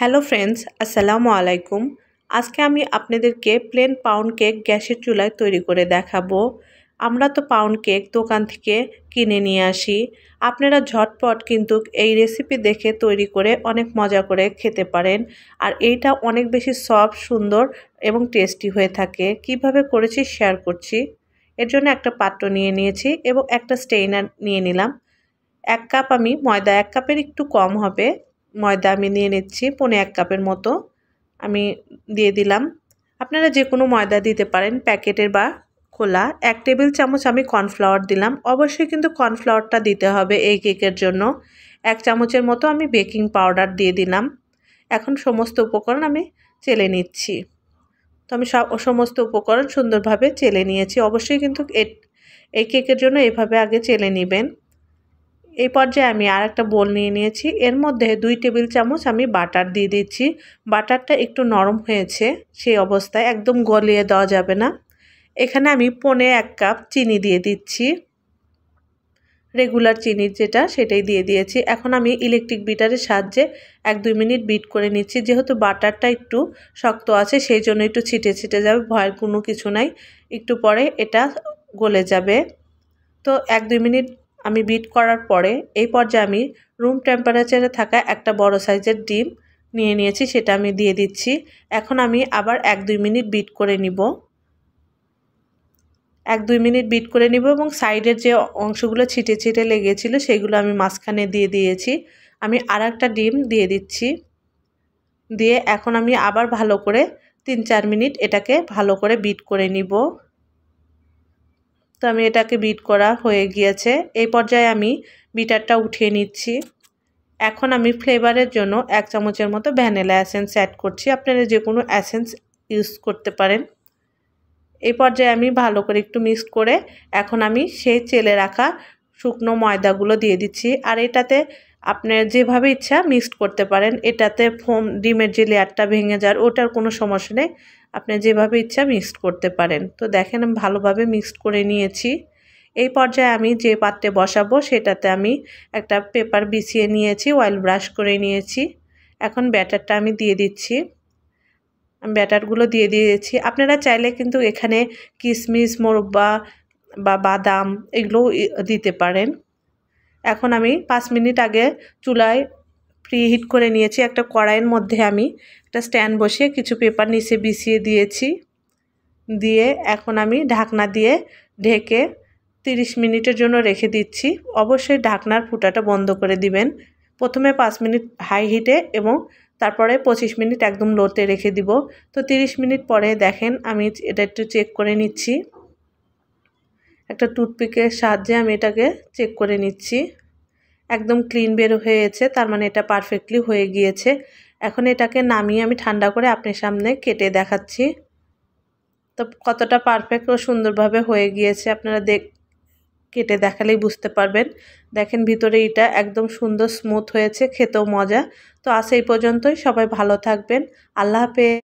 hello friends আসসালামু আলাইকুম আজকে আমি আপনাদেরকে প্লেন পাউন্ড কেক গ্যাসের চুলায় তৈরি করে দেখাবো আমরা তো পাউন্ড কেক দোকান থেকে কিনে নিয়ে আসি আপনারা ঝটপট কিন্তু এই রেসিপি দেখে তৈরি করে অনেক মজা করে খেতে পারেন আর এইটা অনেক বেশি সফট সুন্দর এবং টেস্টি হয়ে থাকে কিভাবে করেছি শেয়ার করছি এর জন্য একটা পাত্র নিয়ে নিয়েছি এবং একটা স্টেইনার নিয়ে নিলাম এক কাপ আমি ময়দা এক কাপের একটু কম হবে ময়দা আমি নিয়ে নিচ্ছি পনে এক কাপের মতো আমি দিয়ে দিলাম আপনারা যে কোনো ময়দা দিতে পারেন প্যাকেটের বা খোলা এক টেবিল চামচ আমি কর্নফ্লাওয়ার দিলাম অবশ্যই কিন্তু কর্নফ্লাওয়ারটা দিতে হবে এই কেকের জন্য এক চামচের মতো আমি বেকিং পাউডার দিয়ে দিলাম এখন সমস্ত উপকরণ আমি চেলে নিচ্ছি তো আমি সব সমস্ত উপকরণ সুন্দরভাবে চেলে নিয়েছি অবশ্যই কিন্তু এই কেকের জন্য এভাবে আগে চেলে নেবেন এই পর্যায়ে আমি আর একটা বোল নিয়ে নিয়েছি এর মধ্যে দুই টেবিল চামচ আমি বাটার দিয়ে দিচ্ছি বাটারটা একটু নরম হয়েছে সেই অবস্থায় একদম গলিয়ে দেওয়া যাবে না এখানে আমি পনে এক কাপ চিনি দিয়ে দিচ্ছি রেগুলার চিনির যেটা সেটাই দিয়ে দিয়েছি এখন আমি ইলেকট্রিক বিটারের সাহায্যে এক দুই মিনিট বিট করে নিচ্ছি যেহেতু বাটারটা একটু শক্ত আছে সেই জন্য একটু ছিটে ছিটে যাবে ভয়ের কোনো কিছু নাই একটু পরে এটা গলে যাবে তো এক দুই মিনিট আমি বিট করার পরে এই পর্যায়ে আমি রুম টেম্পারেচারে থাকা একটা বড় সাইজের ডিম নিয়ে নিয়েছি সেটা আমি দিয়ে দিচ্ছি এখন আমি আবার এক দুই মিনিট বিট করে নিব এক দুই মিনিট বিট করে নিব এবং সাইডের যে অংশগুলো ছিটে ছিটে লেগেছিল সেগুলো আমি মাঝখানে দিয়ে দিয়েছি আমি আর একটা ডিম দিয়ে দিচ্ছি দিয়ে এখন আমি আবার ভালো করে তিন চার মিনিট এটাকে ভালো করে বিট করে নিব তো আমি এটাকে বিট করা হয়ে গিয়েছে এই পর্যায়ে আমি বিটারটা উঠিয়ে নিচ্ছি এখন আমি ফ্লেভারের জন্য এক চামচের মতো ভ্যানিলা অ্যাসেন্স অ্যাড করছি আপনারা যে কোনো অ্যাসেন্স ইউজ করতে পারেন এই পর্যায়ে আমি ভালো করে একটু মিক্স করে এখন আমি সেই চেলে রাখা শুকনো ময়দাগুলো দিয়ে দিচ্ছি আর এটাতে আপনার যেভাবে ইচ্ছা মিক্সড করতে পারেন এটাতে ফোম ডিমের যে লেয়ারটা ভেঙে যাওয়ার ওটার কোনো সমস্যা নেই আপনি যেভাবে ইচ্ছা মিক্সড করতে পারেন তো দেখেন আমি ভালোভাবে মিক্সড করে নিয়েছি এই পর্যায়ে আমি যে পাত্রে বসাবো সেটাতে আমি একটা পেপার বিছিয়ে নিয়েছি অয়েল ব্রাশ করে নিয়েছি এখন ব্যাটারটা আমি দিয়ে দিচ্ছি আমি ব্যাটারগুলো দিয়ে দিয়েছি আপনারা চাইলে কিন্তু এখানে কিশমিশ মোরব্বা বা বাদাম এগুলোও দিতে পারেন এখন আমি পাঁচ মিনিট আগে চুলায় প্রিহিট করে নিয়েছি একটা কড়াইয়ের মধ্যে আমি একটা স্ট্যান্ড বসিয়ে কিছু পেপার নিচে বিছিয়ে দিয়েছি দিয়ে এখন আমি ঢাকনা দিয়ে ঢেকে 30 মিনিটের জন্য রেখে দিচ্ছি অবশ্যই ঢাকনার ফুটাটা বন্ধ করে দিবেন প্রথমে 5 মিনিট হাই হিটে এবং তারপরে 25 মিনিট একদম লোতে রেখে দিব তো 30 মিনিট পরে দেখেন আমি এটা একটু চেক করে নিচ্ছি একটা টুথপিকের সাহায্যে আমি এটাকে চেক করে নিচ্ছি একদম ক্লিন বের হয়েছে তার মানে এটা পারফেক্টলি হয়ে গিয়েছে এখন এটাকে নামিয়ে আমি ঠান্ডা করে আপনার সামনে কেটে দেখাচ্ছি তো কতটা পারফেক্ট ও সুন্দরভাবে হয়ে গিয়েছে আপনারা দেখ কেটে দেখালেই বুঝতে পারবেন দেখেন ভিতরে এটা একদম সুন্দর স্মুথ হয়েছে খেতেও মজা তো আজ এই পর্যন্তই সবাই ভালো থাকবেন আল্লাহ হাফেজ